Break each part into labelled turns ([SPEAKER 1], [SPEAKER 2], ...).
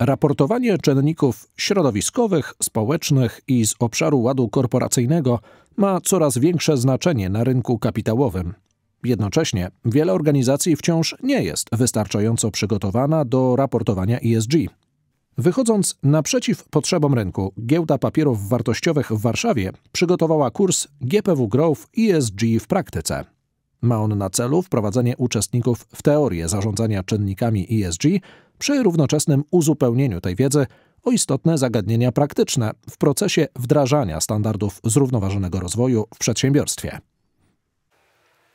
[SPEAKER 1] Raportowanie czynników środowiskowych, społecznych i z obszaru ładu korporacyjnego ma coraz większe znaczenie na rynku kapitałowym. Jednocześnie wiele organizacji wciąż nie jest wystarczająco przygotowana do raportowania ESG. Wychodząc naprzeciw potrzebom rynku, giełda papierów wartościowych w Warszawie przygotowała kurs GPW Growth ESG w praktyce. Ma on na celu wprowadzenie uczestników w teorię zarządzania czynnikami ESG przy równoczesnym uzupełnieniu tej wiedzy o istotne zagadnienia praktyczne w procesie wdrażania standardów zrównoważonego rozwoju w przedsiębiorstwie.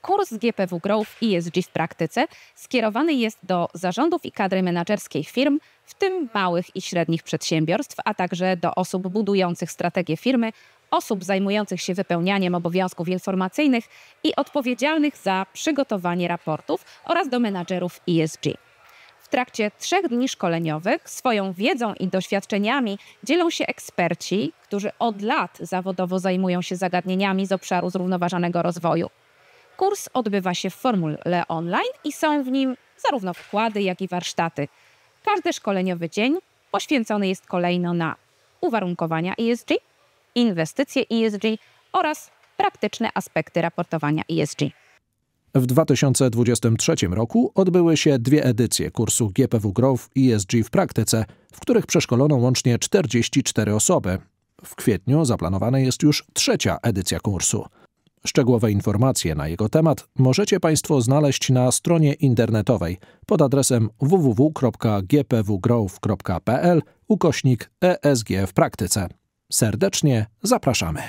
[SPEAKER 2] Kurs GPW Growth ESG w praktyce skierowany jest do zarządów i kadry menedżerskiej firm, w tym małych i średnich przedsiębiorstw, a także do osób budujących strategię firmy osób zajmujących się wypełnianiem obowiązków informacyjnych i odpowiedzialnych za przygotowanie raportów oraz do menadżerów ESG. W trakcie trzech dni szkoleniowych swoją wiedzą i doświadczeniami dzielą się eksperci, którzy od lat zawodowo zajmują się zagadnieniami z obszaru zrównoważonego rozwoju. Kurs odbywa się w formule online i są w nim zarówno wkłady, jak i warsztaty. Każdy szkoleniowy dzień poświęcony jest kolejno na uwarunkowania ESG, inwestycje ESG oraz praktyczne aspekty raportowania ESG.
[SPEAKER 1] W 2023 roku odbyły się dwie edycje kursu GPW Growth ESG w praktyce, w których przeszkolono łącznie 44 osoby. W kwietniu zaplanowana jest już trzecia edycja kursu. Szczegółowe informacje na jego temat możecie Państwo znaleźć na stronie internetowej pod adresem wwwgpwgrowpl ukośnik ESG w praktyce. Serdecznie zapraszamy.